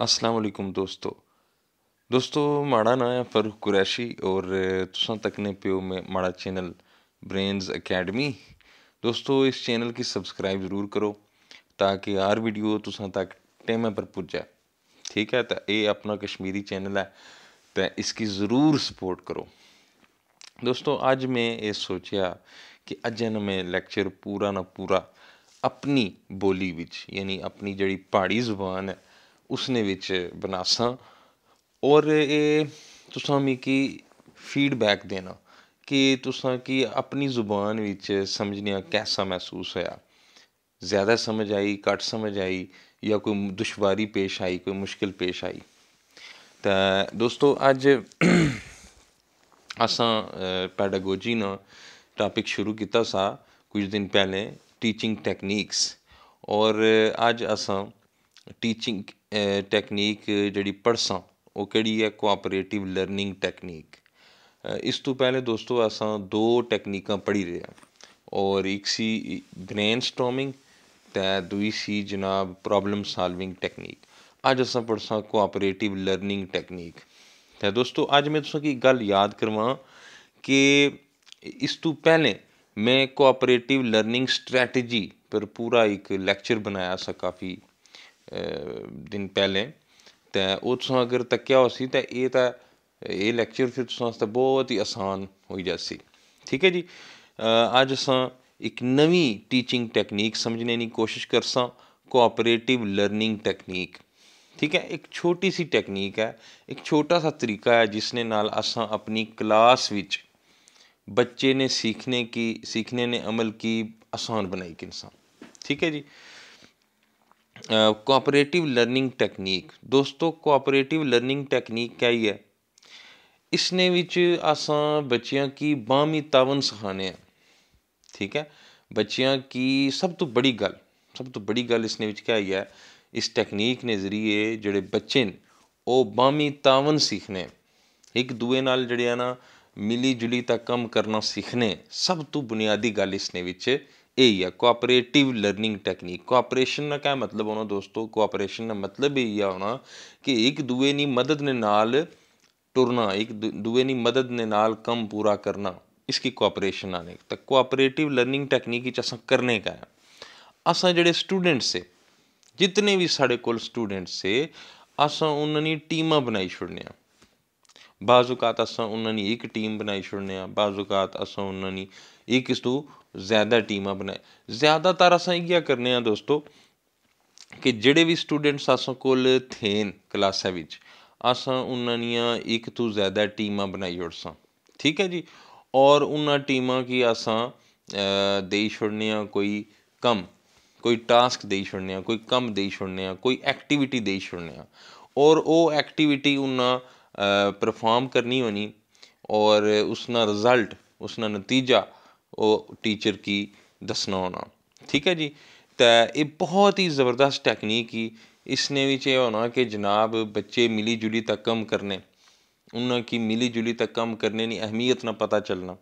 अस्सलाम वालेकुम दोस्तों दोस्तों माड़ा ना है फ़रूख कुरैशी और तुसा तकने प्यो में माड़ा चैनल ब्रेन्स अकेडमी दोस्तों इस चैनल की सब्सक्राइब ज़रूर करो ताकि हर वीडियो तुसा तक टेमे पर पुजे ठीक है तो ये अपना कश्मीरी चैनल है तो इसकी ज़रूर सपोर्ट करो दोस्तों आज मैं ये सोचा कि अजय ना मैं लैक्चर पूरा ना पूरा अपनी बोली विच यानी अपनी जड़ी पहाड़ी जुबान है ਉਸ ਨੇ ਵਿੱਚ ਬਨਾਸਾ ਔਰ ਇਹ ਤੁਸਾਂ ਕੀ ਫੀਡਬੈਕ ਦੇਣਾ ਕਿ ਤੁਸਾਂ ਕੀ ਆਪਣੀ ਜ਼ੁਬਾਨ ਵਿੱਚ ਸਮਝਣਿਆ ਕਿਹਦਾ ਮਹਿਸੂਸ ਹੋਇਆ ਜ਼ਿਆਦਾ ਸਮਝ ਆਈ ਘੱਟ ਸਮਝ ਆਈ ਜਾਂ ਕੋਈ ਦੁਸ਼ਵਾਰੀ ਪੇਸ਼ ਆਈ ਕੋਈ ਮੁਸ਼ਕਲ ਪੇਸ਼ ਆਈ ਤਾਂ ਦੋਸਤੋ ਅੱਜ ਅਸਾਂ ਪੈਡਾਗੋਜੀ ਨਾ ਟਾਪਿਕ ਸ਼ੁਰੂ ਕੀਤਾ ਸਾ ਕੁਝ ਦਿਨ ਪਹਿਲੇ ਟੀਚਿੰਗ ਟੈਕਨੀਕਸ ਔਰ ਅੱਜ ਅਸਾਂ ਟੀਚਿੰਗ ਟੈਕਨੀਕ ਜਿਹੜੀ ਪੜਸਾਂ ਉਹ ਕਿਹੜੀ ਹੈ ਕੋਆਪਰੇਟਿਵ ਲਰਨਿੰਗ ਟੈਕਨੀਕ ਇਸ ਤੋਂ ਪਹਿਲੇ ਦੋਸਤੋ ਅਸਾਂ ਦੋ ਟੈਕਨੀਕਾਂ ਪੜ੍ਹੀ ਰਹੇ ਔਰ ਇੱਕ ਸੀ ਬ੍ਰੇਨਸਟਾਰਮਿੰਗ ਤੇ ਦੂਈ ਸੀ ਜਨਾਬ ਪ੍ਰੋਬਲਮ ਸੋਲਵਿੰਗ ਟੈਕਨੀਕ ਅੱਜ ਅਸਾਂ ਪੜਸਾਂ ਕੋਆਪਰੇਟਿਵ ਲਰਨਿੰਗ ਟੈਕਨੀਕ ਤੇ ਦੋਸਤੋ ਅੱਜ ਮੈਂ ਤੁਸਾਂ ਕੀ ਗੱਲ ਯਾਦ ਕਰਵਾਂ ਕਿ ਇਸ ਤੋਂ ਪਹਿਲੇ ਮੈਂ ਕੋਆਪਰੇਟਿਵ ਲਰਨਿੰਗ ਸਟ੍ਰੈਟਜੀ ਪਰ ਪੂਰਾ ਇੱਕ ਲੈਕਚਰ ਬਣਾਇਆ ਸਾ ਕਾਫੀ ਦਿਨ ਪਹਿਲੇ ਤਾਂ ਉਹ ਉਤਸੋਂ ਅਗਰ ਤੱਕਿਆ ਹੋ ਸੀ ਤਾਂ ਇਹ ਤਾਂ ਇਹ ਲੈਕਚਰ ਫਿਰ ਤੁਸਾਂ ਵਾਸਤੇ ਬਹੁਤ ਹੀ ਆਸਾਨ ਹੋਈ ਜਾਸੀ ਠੀਕ ਹੈ ਜੀ ਅੱਜ ਅਸਾਂ ਇੱਕ ਨਵੀਂ ਟੀਚਿੰਗ ਟੈਕਨੀਕ ਸਮਝਣੇ ਦੀ ਕੋਸ਼ਿਸ਼ ਕਰਸਾਂ ਕੋਆਪਰੇਟਿਵ ਲਰਨਿੰਗ ਟੈਕਨੀਕ ਠੀਕ ਹੈ ਇੱਕ ਛੋਟੀ ਸੀ ਟੈਕਨੀਕ ਹੈ ਇੱਕ ਛੋਟਾ ਸਾ ਤਰੀਕਾ ਹੈ ਜਿਸ ਨੇ ਨਾਲ ਅਸਾਂ ਆਪਣੀ ਕਲਾਸ ਵਿੱਚ ਬੱਚੇ ਨੇ ਸਿੱਖਣੇ ਕੀ ਸਿੱਖਣੇ ਨੇ ਅਮਲ ਕੀ ਆਸਾਨ ਬਣਾਈ ਕਿਨਸਾ ਠੀਕ ਹੈ ਜੀ ਕੋਆਪਰੇਟਿਵ ਲਰਨਿੰਗ ਟੈਕਨੀਕ ਦੋਸਤੋ ਕੋਆਪਰੇਟਿਵ ਲਰਨਿੰਗ ਟੈਕਨੀਕ क्या ਹੈ है इसने ਵਿੱਚ ਆਸਾਂ ਬੱਚਿਆਂ ਕੀ ਬਾਹਮੀ ਤਾਵਨ ਸਿਖਾਣੇ ਆ ਠੀਕ ਹੈ ਬੱਚਿਆਂ ਕੀ ਸਭ ਤੋਂ ਬੜੀ ਗੱਲ ਸਭ ਤੋਂ ਬੜੀ ਗੱਲ ਇਸਨੇ ਵਿੱਚ ਕਿਹਾ ਹੈ ਇਸ ਟੈਕਨੀਕ ਨੇ ਜ਼ਰੀਏ ਜਿਹੜੇ ਬੱਚੇ ਉਹ ਬਾਹਮੀ ਤਾਵਨ ਸਿੱਖਨੇ ਇੱਕ ਦੂਏ ਨਾਲ ਜਿਹੜੇ ਨਾ ਮਿਲੀ ਜੁਲੀ ਤਾਂ ਕੰਮ ਕਰਨਾ ਸਿੱਖਨੇ ਸਭ ਤੋਂ ਬੁਨਿਆਦੀ ਗੱਲ ਇਸਨੇ ਵਿੱਚ એ યા कोऑपरेटिव लर्निंग ટેકનિક કોઓપરેશનના ક્યાં मतलब होना ਦੋਸਤੋ કોઓપરેશનના का मतलब યા होना कि एक ਦੂਏ की मदद ਨੇ ਨਾਲ ਟੁਰਨਾ ਇੱਕ ਦੂਏ ਦੀ ਮਦਦ ਨੇ ਨਾਲ ਕੰਮ ਪੂਰਾ ਕਰਨਾ इसकी कोऑपरेशन आने तो कोऑपरेटिव लर्निंग टेक्निक असा करने का है असा जोड़े स्टूडेंट से जितने भी साढ़े को स्टूडेंट से असा उन्होंने टीम बनाई छोड़ने बाजूकात असा उन्होंने एक टीम बनाई छोड़ने बाजूकात असा उन्होंने एक तो ਜ਼ਿਆਦਾ ਟੀਮਾਂ ਬਣਾਏ ਜ਼ਿਆਦਾਤਰ ਅਸਾਂ ਇਹ ਕਰਨੇ ਆ ਦੋਸਤੋ ਕਿ ਜਿਹੜੇ ਵੀ ਸਟੂਡੈਂਟਸ ਆਸਾਂ ਕੋਲ ਥੇਨ ਕਲਾਸਾਂ ਵਿੱਚ ਅਸਾਂ ਉਹਨਾਂ ਦੀਆਂ ਇੱਕ ਤੋਂ ਜ਼ਿਆਦਾ ਟੀਮਾਂ ਬਣਾਈ ਉੜਸਾਂ ਠੀਕ ਹੈ ਜੀ ਔਰ ਉਹਨਾਂ ਟੀਮਾਂ ਕੀ ਅਸਾਂ ਦੇ ਆ ਕੋਈ ਕੰਮ ਕੋਈ ਟਾਸਕ ਦੇ ਆ ਕੋਈ ਕੰਮ ਦੇ ਆ ਕੋਈ ਐਕਟੀਵਿਟੀ ਦੇ ਆ ਔਰ ਉਹ ਐਕਟੀਵਿਟੀ ਉਹਨਾਂ ਪਰਫਾਰਮ ਕਰਨੀ ਹੋਣੀ ਔਰ ਉਸਨਾ ਰਿਜ਼ਲਟ ਉਸਨਾ ਨਤੀਜਾ ਉਹ ਟੀਚਰ ਕੀ ਦੱਸਣਾ ਹੋਣਾ ਠੀਕ ਹੈ ਜੀ ਤਾਂ ਇਹ ਬਹੁਤ ਹੀ ਜ਼ਬਰਦਸਤ ਟੈਕਨੀਕ ਹੀ ਇਸ ਨੇ ਵਿੱਚ ਇਹ ਹੋਣਾ ਕਿ ਜਨਾਬ ਬੱਚੇ ਮਿਲੀ ਜੁਲੀ ਤੱਕ ਕੰਮ ਕਰਨੇ ਉਹਨਾਂ ਕੀ ਮਿਲੀ ਜੁਲੀ ਤੱਕ ਕੰਮ ਕਰਨੇ ਦੀ ਅਹਿਮੀਅਤ ਨਾ ਪਤਾ ਚੱਲਣਾ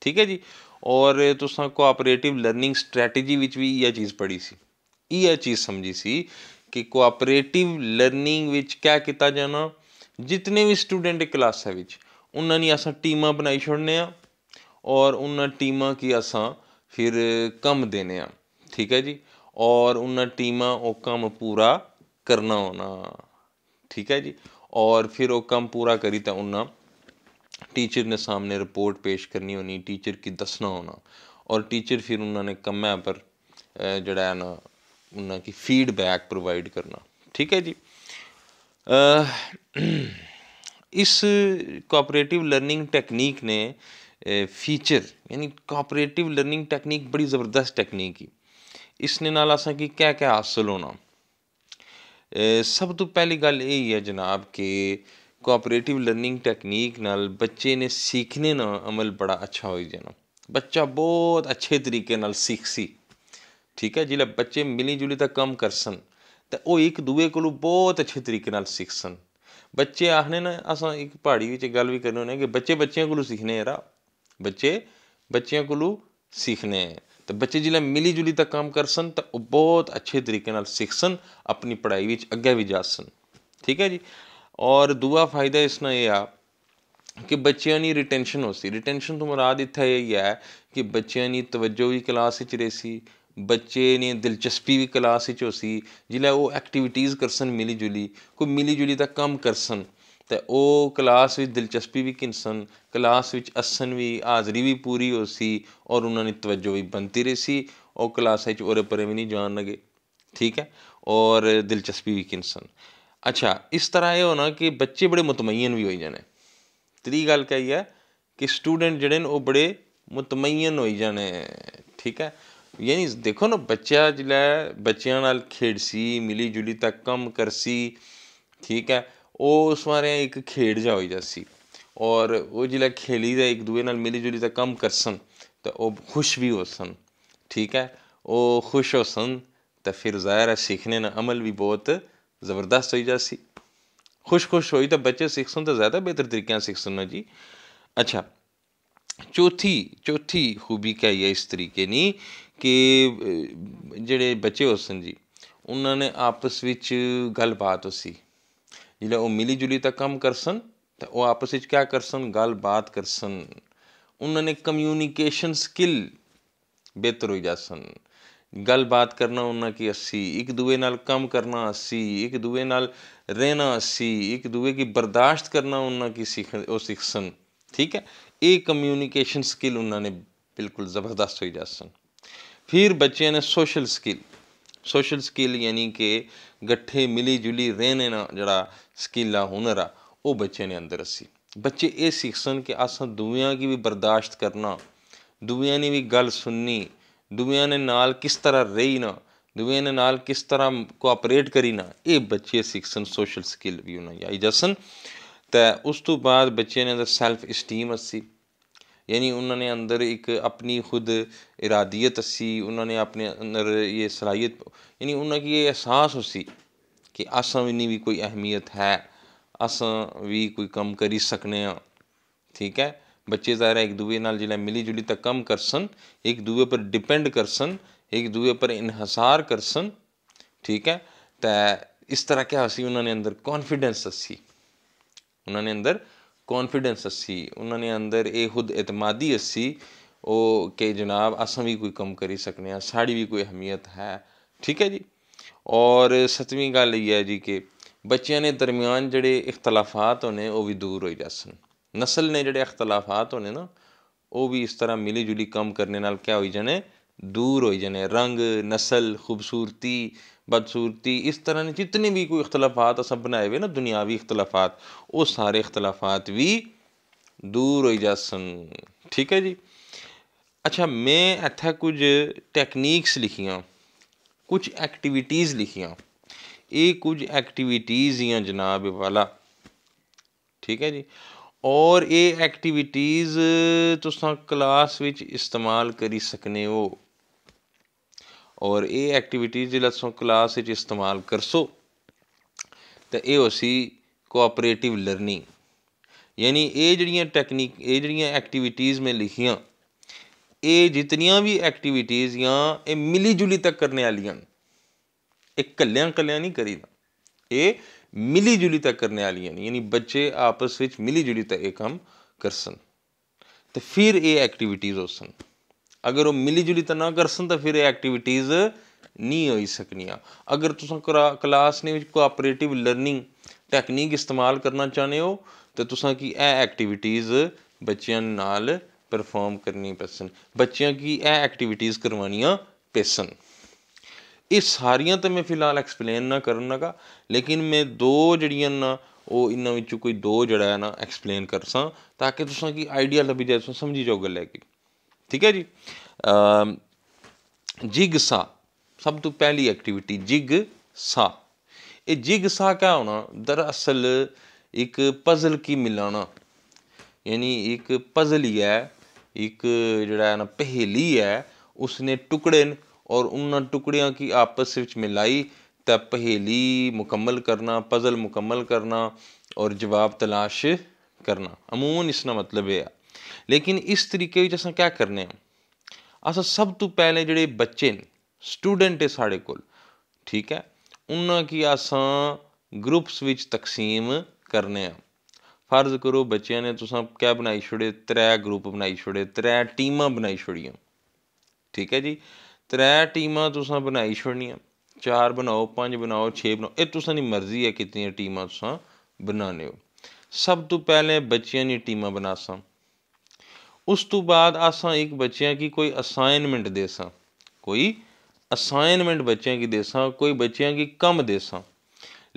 ਠੀਕ ਹੈ ਜੀ ਔਰ ਤੁਸੀਂ ਕੋਆਪਰੇਟਿਵ ਲਰਨਿੰਗ ਸਟ੍ਰੈਟੇਜੀ ਵਿੱਚ ਵੀ ਇਹ ਚੀਜ਼ ਪੜੀ ਸੀ ਇਹ ਚੀਜ਼ ਸਮਝੀ ਸੀ ਕਿ ਕੋਆਪਰੇਟਿਵ ਲਰਨਿੰਗ ਵਿੱਚ ਕਿਆ ਕੀਤਾ ਜਾਣਾ ਜਿੰਨੇ ਵੀ ਸਟੂਡੈਂਟ ਕਲਾਸ ਹੈ ਵਿੱਚ ਉਹਨਾਂ ਨੇ ਅਸਾਂ ਟੀਮਾਂ ਬਣਾਈ ਛੋੜਨੇ ਆ ਔਰ ਉਹਨਾਂ ਟੀਮਾਂ ਕੀ ਅਸਾਂ ਫਿਰ ਕੰਮ ਦੇਨੇ ਆ ਠੀਕ ਹੈ ਜੀ ਔਰ ਉਹਨਾਂ ਟੀਮਾਂ ਉਹ ਕੰਮ ਪੂਰਾ ਕਰਨਾ ਹੋਣਾ ਠੀਕ ਹੈ ਜੀ ਔਰ ਫਿਰ ਉਹ ਕੰਮ ਪੂਰਾ ਕਰੀ ਤਾਂ ਉਹਨਾਂ ਟੀਚਰ ਨੇ ਸਾਹਮਣੇ ਰਿਪੋਰਟ ਪੇਸ਼ ਕਰਨੀ ਹੋਣੀ ਟੀਚਰ ਕੀ ਦੱਸਣਾ ਹੋਣਾ ਔਰ ਟੀਚਰ ਫਿਰ ਉਹਨਾਂ ਨੇ ਕੰਮਾਂ ਪਰ ਜਿਹੜਾ ਨਾ ਉਹਨਾਂ ਕੀ ਫੀਡਬੈਕ ਪ੍ਰੋਵਾਈਡ ਕਰਨਾ ਠੀਕ ਹੈ ਜੀ ਇਸ ਕੋਆਪਰੇਟਿਵ ਲਰਨਿੰਗ ਟੈਕਨੀਕ ਨੇ ਫੀਚਰ ਯਾਨੀ ਕੋਆਪਰੇਟਿਵ ਲਰਨਿੰਗ ਟੈਕਨੀਕ ਬੜੀ ਜ਼ਬਰਦਸਤ ਟੈਕਨੀਕ ਹੈ ਇਸ ਨੇ ਨਾਲ ਅਸਾਂ ਕੀ ਕਹਿ ਕੇ ਹਾਸਲ ਹੋਣਾ ਸਭ ਤੋਂ ਪਹਿਲੀ ਗੱਲ ਇਹ ਹੀ ਹੈ ਜਨਾਬ ਕਿ ਕੋਆਪਰੇਟਿਵ ਲਰਨਿੰਗ ਟੈਕਨੀਕ ਨਾਲ ਬੱਚੇ ਨੇ ਸਿੱਖਨੇ ਨਾਲ ਅਮਲ ਬੜਾ ਅੱਛਾ ਹੋਈ ਜਾਣਾ ਬੱਚਾ ਬਹੁਤ ਅੱਛੇ ਤਰੀਕੇ ਨਾਲ ਸਿੱਖ ਸੀ ਠੀਕ ਹੈ ਜਿਹੜੇ ਬੱਚੇ ਮਿਲੀ ਜੁਲੀ ਤਾਂ ਕੰਮ ਕਰਸਨ ਤਾਂ ਉਹ ਇੱਕ ਦੂਏ ਕੋਲੋਂ ਬਹੁਤ ਅੱਛੇ ਤਰੀਕੇ ਨਾਲ ਸਿੱਖਸਨ ਬੱਚੇ ਆਹਨੇ ਨਾ ਅਸਾਂ ਇੱਕ ਪਹਾੜੀ ਵਿੱਚ ਗੱਲ ਵੀ ਕਰਨੇ ਹੋਣੇ ਕਿ ਬੱਚੇ ਬੱਚਿਆਂ ਕੋਲੋਂ ਸਿੱਖਣੇ ਯਾਰਾ ਬੱਚੇ ਬੱਚਿਆਂ ਕੋਲੋਂ ਸਿੱਖਨੇ ਹੈ ਤੇ ਬੱਚੇ ਜਿਹੜੇ ਮਿਲੀ ਜੁਲੀ ਦਾ ਕੰਮ ਕਰਸਨ ਤਾਂ ਉਹ ਬਹੁਤ ਅੱਛੇ ਤਰੀਕੇ ਨਾਲ ਸਿੱਖਸਨ ਆਪਣੀ ਪੜ੍ਹਾਈ ਵਿੱਚ ਅੱਗੇ ਵੀ ਜਾਸਨ ਠੀਕ ਹੈ ਜੀ ਔਰ ਦੂਆ ਫਾਇਦਾ ਇਸ ਨਾਲ ਇਹ ਆ ਕਿ ਬੱਚਿਆਂ ਦੀ ਰਿਟੈਂਸ਼ਨ ਹੋਸੀ ਰਿਟੈਂਸ਼ਨ ਤੋਂ ਮਰਾਦ ਇੱਥੇ ਇਹ ਹੈ ਕਿ ਬੱਚਿਆਂ ਦੀ ਤਵੱਜੋ ਵੀ ਕਲਾਸ ਵਿੱਚ ਰਹੀ ਬੱਚੇ ਨੇ ਦਿਲਚਸਪੀ ਵੀ ਕਲਾਸ ਵਿੱਚ ਹੋਸੀ ਜਿਲੇ ਉਹ ਐਕਟੀਵਿਟੀਜ਼ ਕਰਸਨ ਮਿਲੀ ਜੁਲੀ ਕੋਈ ਮਿਲੀ ਜੁਲੀ ਦਾ ਕੰਮ ਕਰਸਨ ਤੇ ਉਹ ਕਲਾਸ ਵਿੱਚ ਦਿਲਚਸਪੀ ਵੀ ਕਿੰਸਨ ਕਲਾਸ ਵਿੱਚ ਅਸਨ ਵੀ ਹਾਜ਼ਰੀ ਵੀ ਪੂਰੀ ਹੋ ਸੀ ਔਰ ਉਹਨਾਂ ਨੇ ਤਵੱਜੋ ਵੀ ਬੰਤੀ ਰਹੀ ਸੀ ਉਹ ਕਲਾਸ ਵਿੱਚ ਔਰੇ ਪਰੇ ਵੀ ਨਹੀਂ ਜਾਣ ਲਗੇ ਠੀਕ ਹੈ ਔਰ ਦਿਲਚਸਪੀ ਵੀ ਕਿੰਸਨ ਅੱਛਾ ਇਸ ਤਰ੍ਹਾਂ ਇਹ ਹੋਣਾ ਕਿ ਬੱਚੇ ਬੜੇ ਮਤਮਈਨ ਵੀ ਹੋਈ ਜਾਣੇ ਤਰੀ ਗੱਲ ਕਹੀ ਹੈ ਕਿ ਸਟੂਡੈਂਟ ਜਿਹੜੇ ਨੇ ਉਹ ਬੜੇ ਮਤਮਈਨ ਹੋਈ ਜਾਣੇ ਠੀਕ ਹੈ ਯਾਨੀ ਦੇਖੋ ਨਾ ਬੱਚਾ ਜਿਹੜਾ ਬੱਚਿਆਂ ਨਾਲ ਸੀ ਮਿਲੀ ਜੁਲੀ ਤੱਕ ਕੰਮ ਕਰਸੀ ਠੀਕ ਹੈ ਉਹ ਉਸ उसमारे ਇੱਕ ਖੇਡ ਜਾ ਹੋਈ जासी ਔਰ ਉਹ ਜਿਹੜਾ ਖੇਲੀ ਦਾ ਇੱਕ ਦੂਏ ਨਾਲ ਮਿਲੀ ਜੁਲੀ ਦਾ ਕੰਮ ਕਰਸਨ ਤਾਂ ਉਹ ਖੁਸ਼ ਵੀ ਹੋਸਨ ਠੀਕ ਹੈ ਉਹ ਖੁਸ਼ ਹੋਸਨ ਤਾਂ ਫਿਰ ਜ਼ਾਹਿਰ ਹੈ ਸਿੱਖਣੇ ਨਾਲ ਅਮਲ ਵੀ ਬਹੁਤ ਜ਼ਬਰਦਸਤ ਹੋਈ ਜਾਸੀ ਖੁਸ਼ ਖੁਸ਼ ਹੋਈ ਤਾਂ ਬੱਚੇ ਸਿੱਖਣ ਤਾਂ ਜ਼ਿਆਦਾ ਬਿਹਤਰ ਤਰੀਕਿਆਂ ਸਿੱਖਣ ਨਾ ਜੀ ਅੱਛਾ ਚੌਥੀ ਚੌਥੀ ਖੂਬੀ ਕਾ ਇਹ ਇਸ ਤਰੀਕੇ ਨਹੀਂ ਕਿ ਜਿਹੜੇ ਬੱਚੇ ਹੋਸਨ ਜੀ ਉਹਨਾਂ ਨੇ ਆਪਸ ਵਿੱਚ ਗੱਲਬਾਤ ਹੋਸੀ ਜਿਹੜਾ ਉਹ ਮਿਲੀ ਜੁਲੀ ਤਾਂ ਕੰਮ ਕਰਸਨ ਤਾਂ ਉਹ ਆਪਸ ਵਿੱਚ ਕੀ ਕਰਸਨ ਗੱਲਬਾਤ ਕਰਸਨ ਉਹਨਾਂ ਨੇ ਕਮਿਊਨੀਕੇਸ਼ਨ ਸਕਿੱਲ ਬਿਹਤਰ ਹੋਈ ਜਾਸਨ ਗੱਲਬਾਤ ਕਰਨਾ ਉਹਨਾਂ ਕੀ ਅਸੀ ਇੱਕ ਦੂਏ ਨਾਲ ਕੰਮ ਕਰਨਾ ਅਸੀ ਇੱਕ ਦੂਏ ਨਾਲ ਰਹਿਣਾ ਅਸੀ ਇੱਕ ਦੂਏ ਦੀ ਬਰਦਾਸ਼ਤ ਕਰਨਾ ਉਹਨਾਂ ਕੀ ਸਿੱਖ ਉਹ ਸਿੱਖਸਨ ਠੀਕ ਹੈ ਇਹ ਕਮਿਊਨੀਕੇਸ਼ਨ ਸਕਿੱਲ ਉਹਨਾਂ ਨੇ ਬਿਲਕੁਲ ਜ਼ਬਰਦਸਤ ਹੋਈ ਜਾਸਨ ਫਿਰ ਬੱਚਿਆਂ ਨੇ ਸੋਸ਼ਲ ਸਕਿੱਲ ਸੋਸ਼ਲ ਸਕਿੱਲ ਯਾਨੀ ਕਿ ਗੱਠੇ ਮਿਲੀ ਜੁਲੀ ਰਹਿਣੇ ਨਾ ਜਿਹੜਾ ਸਕਿੱਲਾ ਹੁਨਰ ਆ ਉਹ ਬੱਚੇ ਨੇ ਅੰਦਰ ਅਸੀਂ ਬੱਚੇ ਇਹ ਸਿੱਖਣ ਕਿ ਅਸਾਂ ਦੁਨੀਆਂ ਕੀ ਵੀ ਬਰਦਾਸ਼ਤ ਕਰਨਾ ਦੁਨੀਆਂ ਨੇ ਵੀ ਗੱਲ ਸੁਣਨੀ ਦੁਨੀਆਂ ਨੇ ਨਾਲ ਕਿਸ ਤਰ੍ਹਾਂ ਨਾ ਦੁਨੀਆਂ ਨੇ ਨਾਲ ਕਿਸ ਤਰ੍ਹਾਂ ਕੋਆਪਰੇਟ ਕਰੀ ਨਾ ਇਹ ਬੱਚੇ ਸਿੱਖਣ ਸੋਸ਼ਲ ਸਕਿੱਲ ਵੀ ਉਹਨਾਂ ਯਾ ਜਸਨ ਤਾਂ ਉਸ ਤੋਂ ਬਾਅਦ ਬੱਚੇ ਨੇ ਅੰਦਰ ਸੈਲਫ ਇਸਟੀਮ ਅਸੀਂ ਯਾਨੀ ਉਹਨਾਂ ਨੇ ਅੰਦਰ ਇੱਕ ਆਪਣੀ ਖੁਦ ਇਰਾਦੀਅਤ ਅਸੀਂ ਉਹਨਾਂ ਨੇ ਆਪਣੇ ਅੰਦਰ ਇਹ ਸਲਾਹੀਅਤ ਯਾਨੀ ਉਹਨਾਂ ਕੀ ਇਹ ਅਹਿਸਾਸ ਹੋਸੀ ਕਿ ਵੀ ਨਹੀਂ ਵੀ ਕੋਈ ਅਹਿਮੀਅਤ ਹੈ ਅਸਾਂ ਵੀ ਕੋਈ ਕੰਮ ਕਰੀ ਸਕਨੇ ਆ ਠੀਕ ਹੈ ਬੱਚੇ ਜ਼ਾਰਾ ਇੱਕ ਦੂਏ ਨਾਲ ਜਿਹੜਾ ਮਿਲੀ ਜੁਲੀ ਤਾਂ ਕੰਮ ਕਰਸਨ ਇੱਕ ਦੂਏ ਪਰ ਡਿਪੈਂਡ ਕਰਸਨ ਇੱਕ ਦੂਏ ਪਰ ਇਨਹਸਾਰ ਕਰਸਨ ਠੀਕ ਹੈ ਤਾਂ ਇਸ ਤਰ੍ਹਾਂ ਕਿਹਾ ਸੀ ਉਹਨਾਂ ਨੇ ਅੰਦਰ ਕੌਨਫੀਡੈਂਸ ਸੀ ਉਹਨਾਂ ਨੇ ਅੰਦਰ ਕੌਨਫੀਡੈਂਸ ਸੀ ਉਹਨਾਂ ਨੇ ਅੰਦਰ ਇਹ ਖੁਦ ਇਤਮਾਦੀ ਸੀ ਉਹ ਕਿ ਜਨਾਬ ਅਸਾਂ ਵੀ ਕੋਈ ਕੰਮ ਕਰੀ ਸਕਨੇ ਆ ਸਾਡੀ ਵੀ ਕੋਈ ਅਹਿਮੀਅਤ ਹੈ ਠੀਕ ਹੈ ਜੀ और ਸੱਤਵੀਂ गल ਇਹ ਹੈ ਜੀ ਕਿ ਬੱਚਿਆਂ ਦੇ ਦਰਮਿਆਨ ਜਿਹੜੇ ਇਖਤਲਾਫਾਤ ਹੋਣੇ ਉਹ ਵੀ ਦੂਰ ਹੋਈ ਜਾਸਨ ਨਸਲ ਨੇ ਜਿਹੜੇ ਇਖਤਲਾਫਾਤ ਹੋਣੇ ਨਾ ਉਹ ਵੀ ਇਸ ਤਰ੍ਹਾਂ ਮਿਲੀ ਜੁਲੀ ਕੰਮ ਕਰਨ ਨਾਲ ਕਿਆ ਹੋਈ ਜਾਣੇ दूर हो जाने रंग नसल खूबसूरती बदसूरती इस तरह ने जितने भी कोई अख्तलाफात अस बनाए हुए ना दुनियावी अख्तलाफात वो सारे अख्तलाफात भी दूर हो जा सन ठीक है जी अच्छा मैं इतना कुछ टैक्नीक्स लिखियाँ ਕੁਝ ਐਕਟੀਵਿਟੀਆਂ ਲਿਖੀਆਂ ਇਹ ਕੁਝ ਹੀ ਆ ਜਨਾਬ ਵਾਲਾ ਠੀਕ ਹੈ ਜੀ ਔਰ ਇਹ ਐਕਟੀਵਿਟੀਆਂ ਤੁਸੀਂ ਕਲਾਸ ਵਿੱਚ ਇਸਤੇਮਾਲ ਕਰੀ ਸਕਨੇ ਹੋ ਔਰ ਇਹ ਐਕਟੀਵਿਟੀਆਂ ਜਿਹੜਾ ਤੁਸੀਂ ਕਲਾਸ ਵਿੱਚ ਇਸਤੇਮਾਲ ਕਰਸੋ ਤਾਂ ਇਹ ਹੋਸੀ ਕੋਆਪਰੇਟਿਵ ਲਰਨਿੰਗ ਯਾਨੀ ਇਹ ਜਿਹੜੀਆਂ ਟੈਕਨੀਕ ਇਹ ਜਿਹੜੀਆਂ ਐਕਟੀਵਿਟੀਆਂ ਮੈਂ ਲਿਖੀਆਂ ਇਹ ਜਿਤਨੀਆਂ ਵੀ ਐਕਟੀਵਿਟੀਆਂ ਜਾਂ ਇਹ ਮਿਲੀ ਜੁਲੀ ਤੱਕ ਕਰਨੇ ਵਾਲੀਆਂ ਇਹ ਕੱਲਿਆਂ ਕੱਲਿਆਂ ਨਹੀਂ ਕਰੀਦਾ ਇਹ ਮਿਲੀ ਜੁਲੀ ਤੱਕ ਕਰਨੇ ਵਾਲੀਆਂ ਨੇ ਯਾਨੀ ਬੱਚੇ ਆਪਸ ਵਿੱਚ ਮਿਲੀ ਜੁਲੀ ਤੱਕ ਇਹ ਕੰਮ ਕਰਸਨ ਤੇ ਫਿਰ ਇਹ ਐਕਟੀਵਿਟੀਜ਼ ਹੋਸਨ ਅਗਰ ਉਹ ਮਿਲੀ ਜੁਲੀ ਤਾਂ ਨਾ ਕਰਸਨ ਤਾਂ ਫਿਰ ਇਹ ਐਕਟੀਵਿਟੀਜ਼ ਨਹੀਂ ਹੋਈ ਸਕਣੀਆਂ ਅਗਰ ਤੁਸੀਂ ਕਲਾਸ ਨੇ ਵਿੱਚ ਕੋਆਪਰੇਟਿਵ ਲਰਨਿੰਗ ਟੈਕਨੀਕ ਇਸਤੇਮਾਲ ਕਰਨਾ ਚਾਹੁੰਦੇ ਹੋ ਤੇ ਤੁਸੀਂ ਕੀ ਇਹ ਐਕਟੀਵਿਟੀਜ਼ ਬੱਚਿਆਂ ਨਾਲ ਪਰਫਾਰਮ ਕਰਨੀ ਪਸੰਦ ਬੱਚਿਆਂ ਕੀ ਇਹ ਐਕਟੀਵਿਟੀਆਂ ਕਰਵਾਨੀਆਂ ਪਸੰਦ ਇਹ ਸਾਰੀਆਂ ਤਾਂ ਮੈਂ ਫਿਲਹਾਲ ਐਕਸਪਲੇਨ ਨਾ ਕਰਨਾਗਾ ਲੇਕਿਨ ਮੈਂ ਦੋ ਜਿਹੜੀਆਂ ਨਾ ਉਹ ਇਹਨਾਂ ਵਿੱਚੋਂ ਕੋਈ ਦੋ ਜਿਹੜਾ ਹੈ ਨਾ ਐਕਸਪਲੇਨ ਕਰਸਾਂ ਤਾਂ ਕਿ ਤੁਸਾਂ ਕੀ ਆਈਡੀਆ ਲੱਭੀ ਜਾਏ ਤੁਸੀਂ ਸਮਝੀ ਜਾਓ ਗੱਲ ਹੈ ਕਿ ਠੀਕ ਹੈ ਜੀ ਅ ਜਿਗਸਾ ਸਭ ਤੋਂ ਪਹਿਲੀ ਐਕਟੀਵਿਟੀ ਜਿਗ ਸਾ ਇਹ ਜਿਗ ਸਾ ਕਿਆ ਹੋਣਾ ਦਰਅਸਲ ਇੱਕ ਪਜ਼ਲ ਕੀ ਮਿਲਾਣਾ ਯਾਨੀ ਇੱਕ ਪਜ਼ਲ ਹੀ ਹੈ ਇੱਕ ਜਿਹੜਾ ਹੈ ਨਾ ਪਹੇਲੀ ਹੈ ਉਸਨੇ ਟੁਕੜੇ ਔਰ ਉਹਨਾਂ ਟੁਕੜਿਆਂ ਕੀ ਆਪਸ ਵਿੱਚ ਮਿਲਾਈ ਤਾਂ ਪਹੇਲੀ ਮੁਕੰਮਲ ਕਰਨਾ ਪਜ਼ਲ ਮੁਕੰਮਲ ਕਰਨਾ ਔਰ ਜਵਾਬ ਤਲਾਸ਼ ਕਰਨਾ ਅਮੂਨ ਇਸ ਦਾ ਮਤਲਬ ਇਹ ਆ ਲੇਕਿਨ ਇਸ ਤਰੀਕੇ ਵਿੱਚ ਅਸਾਂ ਕੀ ਕਰਨੇ ਆ ਅਸਾਂ ਸਭ ਤੋਂ ਪਹਿਲੇ ਜਿਹੜੇ ਬੱਚੇ ਨੇ ਸਟੂਡੈਂਟ ਹੈ ਸਾਡੇ ਕੋਲ ਠੀਕ ਹੈ ਉਹਨਾਂ ਕੀ ਅਸਾਂ ਗਰੁੱਪਸ ਵਿੱਚ ਤਕਸੀਮ ਕਰਨੇ ਆ फर्ज करो बच्चेआं ने तुसें क्या बनाई छोड़े त्रै ग्रुप बनाई छोड़े त्रै टीमां बनाई छोड़ियां ठीक ऐ जी त्रै टीमां तुसें बनाई छोड़नियां चार बनाओ पंज बनाओ छे बनाओ एह् तुसें दी मर्जी ऐ कितनियां टीमां तुसें बनाने ओ सब तू पैह्लें बच्चेआं दी टीमां बनासां ਉਸ ਤੋਂ ਬਾਅਦ ਅਸਾਂ ਇੱਕ ਬੱਚਿਆਂ ਕੀ ਕੋਈ ਅਸਾਈਨਮੈਂਟ ਦੇਸਾਂ ਕੋਈ ਅਸਾਈਨਮੈਂਟ ਬੱਚਿਆਂ ਕੀ ਦੇਸਾਂ ਕੋਈ ਬੱਚਿਆਂ की कम देसां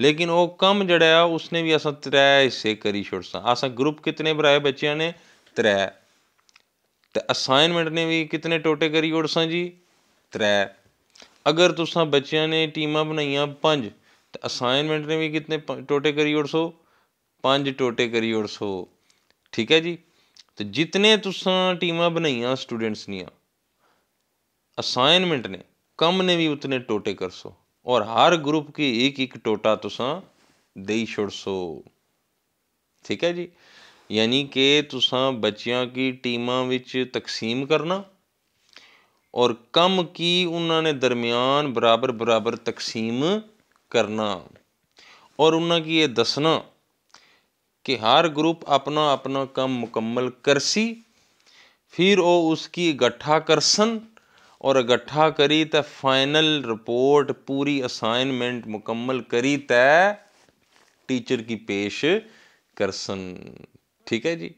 लेकिन ਉਹ कम जड़ा ਆ ਉਸਨੇ ਵੀ असां त्रै हिस्से करी छोड़सां असां ग्रुप कितने बनाए बच्चेआं ने त्रै तो असाइनमेंट ने भी कितने टोटे करी ओड़सां जी त्रै अगर तुसां बच्चेआं ने टीमां बनाई पंज तो असाइनमेंट ने भी कितने टोटे करी ओड़सो पंज टोटे करी ओड़सो ठीक है जी तो जितने तुसां टीमां बनाइयां स्टूडेंट्स दियां असाइनमेंट ने कम ने भी उतने टोटे करसो ਔਰ ਹਰ ਗਰੁੱਪ ਕੀ ਇੱਕ ਇੱਕ ਟੋਟਾ ਤੁਸੀਂ ਦੇਈ छोड़सो ਠੀਕ ਹੈ ਜੀ ਯਾਨੀ ਕਿ ਤੁਸੀਂ ਬੱਚਿਆਂ ਕੀ ਟੀਮਾਂ ਵਿੱਚ ਤਕਸੀਮ ਕਰਨਾ ਔਰ ਕੰਮ ਕੀ ਉਹਨਾਂ ਨੇ ਦਰਮਿਆਨ ਬਰਾਬਰ ਬਰਾਬਰ ਤਕਸੀਮ ਕਰਨਾ ਔਰ ਉਹਨਾਂ ਕੀ ਇਹ ਦੱਸਣਾ ਕਿ ਹਰ ਗਰੁੱਪ ਆਪਣਾ ਆਪਣਾ ਕੰਮ ਮੁਕੰਮਲ ਕਰਸੀ ਫਿਰ ਉਹ ਉਸकी ਇਕੱਠਾ ਕਰਸਨ ਔਰ ਇਕੱਠਾ ਕਰੀ ਤੇ ਫਾਈਨਲ ਰਿਪੋਰਟ ਪੂਰੀ ਅਸਾਈਨਮੈਂਟ ਮੁਕੰਮਲ ਕਰੀ तय ਟੀਚਰ ਕੀ ਪੇਸ਼ ਕਰਸਨ ਠੀਕ ਹੈ ਜੀ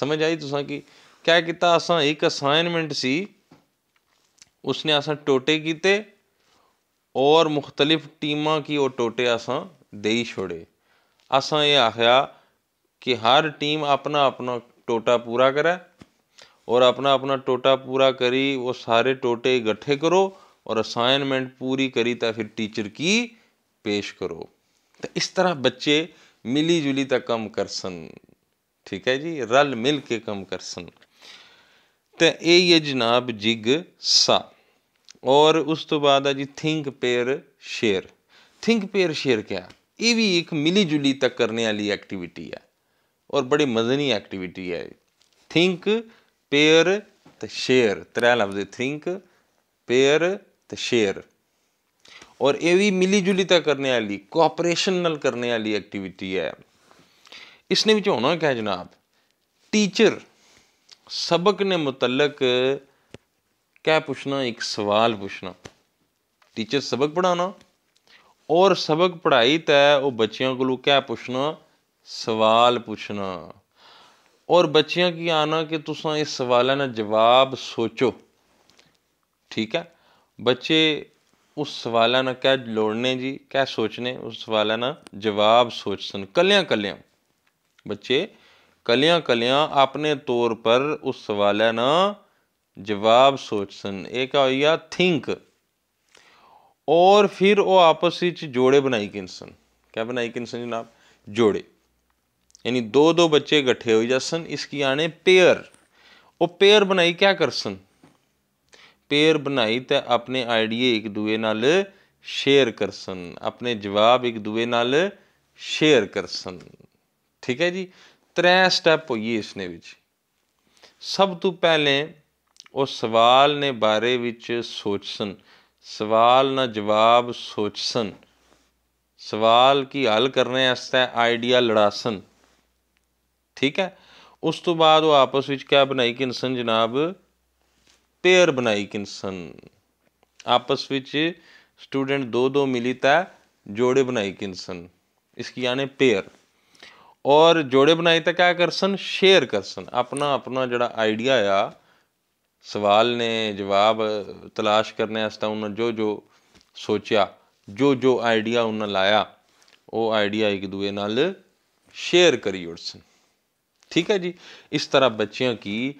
ਸਮਝ ਆਈ ਤੁਸਾਂ ਕਿ ਕਿਆ ਕੀਤਾ ਅਸਾਂ ਇੱਕ ਅਸਾਈਨਮੈਂਟ ਸੀ ਉਸਨੇ ਅਸਾਂ ਟੋਟੇ ਕੀਤੇ ਔਰ ਮੁxtਲਿਫ ਟੀਮਾਂ ਕੀ ਉਹ ਟੋਟੇ ਅਸਾਂ ਦੇਈ ਛੋੜੇ ਅਸਾਂ ਇਹ ਆਖਿਆ ਕਿ ਹਰ ਟੀਮ ਆਪਣਾ ਆਪਣਾ ਟੋਟਾ ਪੂਰਾ ਕਰੇ ਔਰ ਆਪਣਾ ਆਪਣਾ ਟੋਟਾ ਪੂਰਾ ਕਰੀ ਉਹ ਸਾਰੇ ਟੋਟੇ ਇਕੱਠੇ ਕਰੋ ਔਰ ਅਸਾਈਨਮੈਂਟ ਪੂਰੀ ਕਰੀ ਤਾਂ ਫਿਰ ਟੀਚਰ ਕੀ ਪੇਸ਼ ਕਰੋ ਤਾਂ ਇਸ ਤਰ੍ਹਾਂ ਬੱਚੇ ਮਿਲੀ ਜੁਲੀ ਤਾਂ ਕੰਮ ਕਰਸਨ ਠੀਕ ਹੈ ਜੀ ਰਲ ਮਿਲ ਕੇ ਕੰਮ ਕਰਸਨ ਤਾਂ ਇਹ ਹੈ ਜਨਾਬ ਜਿਗ ਸਾ ਔਰ ਉਸ ਤੋਂ ਬਾਅਦ ਆ ਜੀ think pair share think pair share ਕਿਆ ਇਹ ਵੀ ਇੱਕ ਮਿਲੀ ਜੁਲੀ ਤੱਕ ਕਰਨੇ ਵਾਲੀ ਐਕਟੀਵਿਟੀ ਹੈ ਔਰ ਬੜੀ ਮਜ਼ਨੀ ਐਕਟੀਵਿਟੀ ਹੈ ਥਿੰਕ ਪੇਅਰ ਤੇ ਸ਼ੇਅਰ ਤਰੇ ਲਫ਼ਜ਼ ਥਿੰਕ ਪੇਅਰ ਤੇ ਸ਼ੇਅਰ ਔਰ ਇਹ ਵੀ ਮਿਲੀ ਜੁਲੀ ਤਾਂ ਕਰਨੇ ਵਾਲੀ ਕੋਆਪਰੇਸ਼ਨ ਨਾਲ ਕਰਨੇ ਵਾਲੀ ਐਕਟੀਵਿਟੀ ਹੈ ਇਸ ਨੇ ਵਿੱਚ ਹੋਣਾ ਹੈ ਜਨਾਬ ਟੀਚਰ ਸਬਕ ਨੇ ਮੁਤਲਕ ਕਿਆ ਪੁੱਛਣਾ ਇੱਕ ਸਵਾਲ ਪੁੱਛਣਾ ਟੀਚਰ ਸਬਕ ਪੜਾਉਣਾ ਔਰ ਸਬਕ ਪੜਾਈ ਤਾਂ ਉਹ ਬੱਚਿਆਂ ਕੋਲੋਂ ਕਿਆ ਪੁੱਛਣਾ ਸਵਾਲ ਪੁੱਛਣਾ ਔਰ ਬੱਚਿਆਂ ਕੀ ਆਣਾ ਕਿ ਤੁਸੀਂ ਇਸ ਸਵਾਲਾਂ ਦਾ ਜਵਾਬ ਸੋਚੋ ਠੀਕ ਹੈ ਬੱਚੇ ਉਸ ਸਵਾਲਾਂ ਨਾਲ ਕਹਿ ਲੋੜਨੇ ਜੀ ਕਹਿ ਸੋਚਨੇ ਉਸ ਸਵਾਲਾਂ ਨਾਲ ਜਵਾਬ ਸੋਚਣ ਕੱਲਿਆਂ ਕੱਲਿਆਂ ਬੱਚੇ ਕੱਲਿਆਂ ਕੱਲਿਆਂ ਆਪਣੇ ਤੌਰ ਪਰ ਉਸ ਸਵਾਲਾਂ ਨਾਲ ਜਵਾਬ ਸੋਚਣ ਇਹ ਕਾ ਹੋਇਆ ਥਿੰਕ ਔਰ ਫਿਰ ਉਹ ਆਪਸ ਵਿੱਚ ਜੋੜੇ ਬਣਾਈ ਕਿੰਸਨ ਕਿਆ ਬਣਾਈ ਕਿੰਸਨ ਜਨਾਬ ਜੋੜੇ ਦੋ ਦੋ ਬੱਚੇ ਇਕੱਠੇ ਹੋਈ हो ਇਸ ਕੀ ਆਣੇ ਪੇਅਰ ਉਹ ਪੇਅਰ ਬਣਾਈ ਕਿਆ ਕਰਸਨ ਪੇਅਰ ਬਣਾਈ ਤੇ ਆਪਣੇ ਆਈਡੀਏ ਇੱਕ ਦੂਏ ਨਾਲ ਸ਼ੇਅਰ ਕਰਸਨ ਆਪਣੇ ਜਵਾਬ ਇੱਕ ਦੂਏ ਨਾਲ ਸ਼ੇਅਰ ਕਰਸਨ ਠੀਕ ਹੈ ਜੀ ਤਰੇ ਸਟੈਪ ਹੋਈ ਇਸਨੇ ਵਿੱਚ ਸਭ ਤੋਂ ਪਹਿਲੇ ਉਹ ਸਵਾਲ ਨੇ ਬਾਰੇ ਵਿੱਚ ਸੋਚਸਨ ਸਵਾਲ ਨਾਲ ਜਵਾਬ ਸੋਚਸਨ ਸਵਾਲ ਕੀ ਹੱਲ ਕਰਨੇ ਆਸਤੇ ਆਈਡੀਆ ਲੜਾਸਨ ਠੀਕ ਹੈ ਉਸ ਤੋਂ ਬਾਅਦ ਉਹ ਆਪਸ ਵਿੱਚ ਕਿਆ ਬਣਾਈ ਕਿਨਸਨ ਜਨਾਬ ਪੇਅਰ ਬਣਾਈ ਕਿਨਸਨ ਆਪਸ ਵਿੱਚ ਸਟੂਡੈਂਟ ਦੋ ਦੋ ਮਿਲਿਤਾ ਜੋੜੇ ਬਣਾਈ ਕਿਨਸਨ ਇਸ ਕੀ ਆਨੇ ਪੇਅਰ ਔਰ ਜੋੜੇ ਬਣਾਈ ਤਾਂ ਕਿਆ ਕਰਸਨ ਸ਼ੇਅਰ ਕਰਸਨ ਆਪਣਾ ਆਪਣਾ ਜਿਹੜਾ ਆਈਡੀਆ ਆ ਸਵਾਲ ਨੇ ਜਵਾਬ ਤਲਾਸ਼ ਕਰਨੇ ਵਾਸਤੇ ਉਹਨਾਂ ਜੋ ਜੋ ਸੋਚਿਆ ਜੋ ਜੋ ਆਈਡੀਆ ਉਹਨਾਂ ਲਾਇਆ ਉਹ ਆਈਡੀਆ ਇੱਕ ਦੂਏ ਨਾਲ ਸ਼ੇਅਰ ਕਰੀ ਉੜਸਨ ਠੀਕ ਹੈ ਜੀ ਇਸ ਤਰ੍ਹਾਂ ਬੱਚਿਆਂ ਕੀ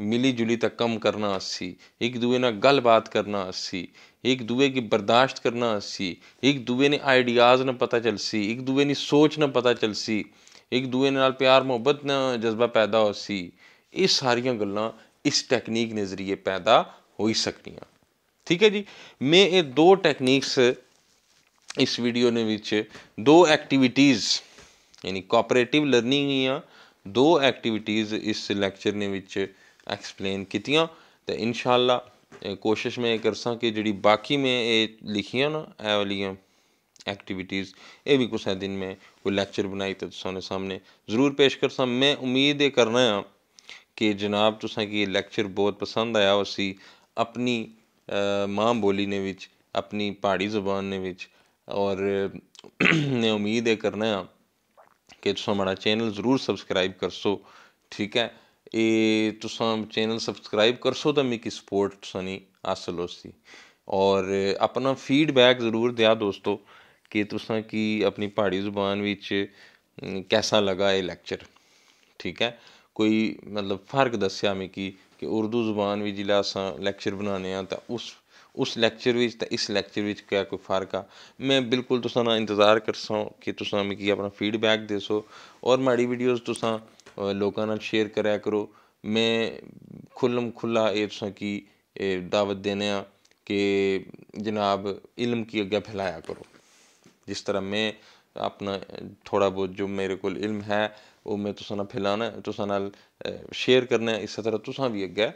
ਮਿਲੀ ਜੁਲੀ ਤੱਕ ਕੰਮ ਕਰਨਾ ਸੀ ਇੱਕ ਦੂਏ ਨਾਲ ਗੱਲਬਾਤ ਕਰਨਾ ਸੀ ਇੱਕ ਦੂਏ ਕੀ ਬਰਦਾਸ਼ਤ ਕਰਨਾ ਸੀ ਇੱਕ ਦੂਏ ਨੇ ਆਈਡੀਆਜ਼ ਨਾ ਪਤਾ ਚਲ ਸੀ ਇੱਕ ਦੂਏ ਦੀ ਸੋਚ ਨਾ ਪਤਾ ਚਲ ਸੀ ਇੱਕ ਦੂਏ ਨਾਲ ਪਿਆਰ ਮੁਹੱਬਤ ਨਾ ਜਜ਼ਬਾ ਪੈਦਾ ਹੋ ਸੀ ਇਹ ਸਾਰੀਆਂ ਗੱਲਾਂ ਇਸ ਟੈਕਨੀਕ ਦੇ ਜ਼ਰੀਏ ਪੈਦਾ ਹੋਈ ਸਕਣੀਆਂ ਠੀਕ ਹੈ ਜੀ ਮੈਂ ਇਹ ਦੋ ਟੈਕਨੀਕਸ ਇਸ ਵੀਡੀਓ ਦੇ ਵਿੱਚ ਦੋ ਐਕਟੀਵਿਟੀਜ਼ ਯਾਨੀ ਕੋਆਪਰੇਟਿਵ ਲਰਨਿੰਗ ਜਾਂ ਦੋ ਐਕਟੀਵਿਟੀਜ਼ ਇਸ ਲੈਕਚਰ ਨੇ ਵਿੱਚ ਐਕਸਪਲੇਨ ਕੀਤੀਆਂ ਤੇ ਇਨਸ਼ਾਅੱਲਾ ਕੋਸ਼ਿਸ਼ ਮੈਂ ਕਰਸਾਂ ਕਿ ਜਿਹੜੀ ਬਾਕੀ ਮੈਂ ਇਹ ਲਿਖੀਆਂ ਨਾ ਇਹ ਵਾਲੀਆਂ ਐਕਟੀਵਿਟੀਜ਼ ਇਹ ਵੀ ਕੁਛ ਦਿਨ ਮੈਂ ਕੋਈ ਲੈਕਚਰ ਬਣਾਈ ਤੇ ਤੁਹਾਨੂੰ ਸਾਹਮਣੇ ਜ਼ਰੂਰ ਪੇਸ਼ ਕਰਸਾਂ ਮੈਂ ਉਮੀਦ ਇਹ ਕਰਨਾ ਹੈ ਕਿ ਜਨਾਬ ਤੁਸਾਂ ਕੀ ਇਹ ਲੈਕਚਰ ਬਹੁਤ ਪਸੰਦ ਆਇਆ ਹੋਸੀ ਆਪਣੀ ਮਾਂ ਬੋਲੀ ਨੇ ਵਿੱਚ ਆਪਣੀ ਪਹਾੜੀ ਜ਼ੁਬਾਨ ਨੇ ਵਿੱਚ ਔਰ ਮੈਂ ਉਮੀਦ ਇਹ ਕਰਨਾ ਹੈ ਕਿ ਤੁਸੀਂ ਮੇਰਾ ਚੈਨਲ ਜ਼ਰੂਰ ਸਬਸਕ੍ਰਾਈਬ ਕਰਸੋ ਠੀਕ ਹੈ ਇਹ ਤੁਸੀਂ ਚੈਨਲ ਸਬਸਕ੍ਰਾਈਬ ਕਰਸੋ ਤਾਂ ਮੇ ਕੀ ਸਪੋਰਟ ਸਨੀ ਆਸਲੋਸੀ ਔਰ ਆਪਣਾ ਫੀਡਬੈਕ ਜ਼ਰੂਰ ਦਿਆ ਦੋਸਤੋ ਕਿ ਤੁਸੀਂ ਕੀ ਆਪਣੀ ਪਹਾੜੀ ਜ਼ੁਬਾਨ ਵਿੱਚ ਕਿਹਦਾ ਲਗਾ ਇਹ ਲੈਕਚਰ ਠੀਕ ਹੈ ਕੋਈ ਮਤਲਬ ਫਰਕ ਦੱਸਿਆ ਮੇਕੀ ਕਿ ਉਰਦੂ ਜ਼ੁਬਾਨ ਵਿੱਚ ਜਿਲਾ ਸਾਂ ਲੈਕਚਰ ਬਣਾਣੇ ਆ ਤਾਂ ਉਸ ਉਸ ਲੈਕਚਰ ਵਿੱਚ ਤੇ ਇਸ ਲੈਕਚਰ ਵਿੱਚ ਕਿਆ ਕੋਈ ਫਰਕ ਆ ਮੈਂ ਬਿਲਕੁਲ ਤੁਸਾਂ ਦਾ ਇੰਤਜ਼ਾਰ ਕਰਸਾਂ ਕਿ ਤੁਸਾਂ ਮਿਗੀ ਆਪਣਾ ਫੀਡਬੈਕ ਦੇਸੋ ਔਰ ਮਾੜੀ ਵੀਡੀਓਜ਼ ਤੁਸਾਂ ਲੋਕਾਂ ਨਾਲ ਸ਼ੇਅਰ ਕਰਿਆ ਕਰੋ ਮੈਂ ਖੁੱਲਮ ਖੁੱਲਾ ਇਹ ਤੁਸਾਂ ਕੀ ਦਾਵਤ ਦੇने ਆ कि जनाब इल्म की आगे फैलाया करो जिस तरह मैं अपना थोड़ा बहुत जो मेरे को इल्म है वो मैं तुसा ना फैलाना तुसा नाल शेयर करना इस तरह तुसा भी अग्गै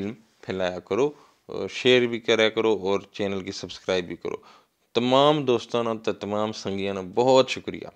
इल्म फैलाया करो ਸ਼ੇਅਰ ਵੀ ਕਰਿਆ ਕਰੋ ਔਰ ਚੈਨਲ ਕੀ ਸਬਸਕ੍ਰਾਈਬ ਵੀ ਕਰੋ ਤਮਾਮ ਦੋਸਤਾਂ ਨੂੰ ਤੇ ਤਮਾਮ ਸੰਗੀਆਂ ਨੂੰ ਬਹੁਤ ਸ਼ੁਕਰੀਆ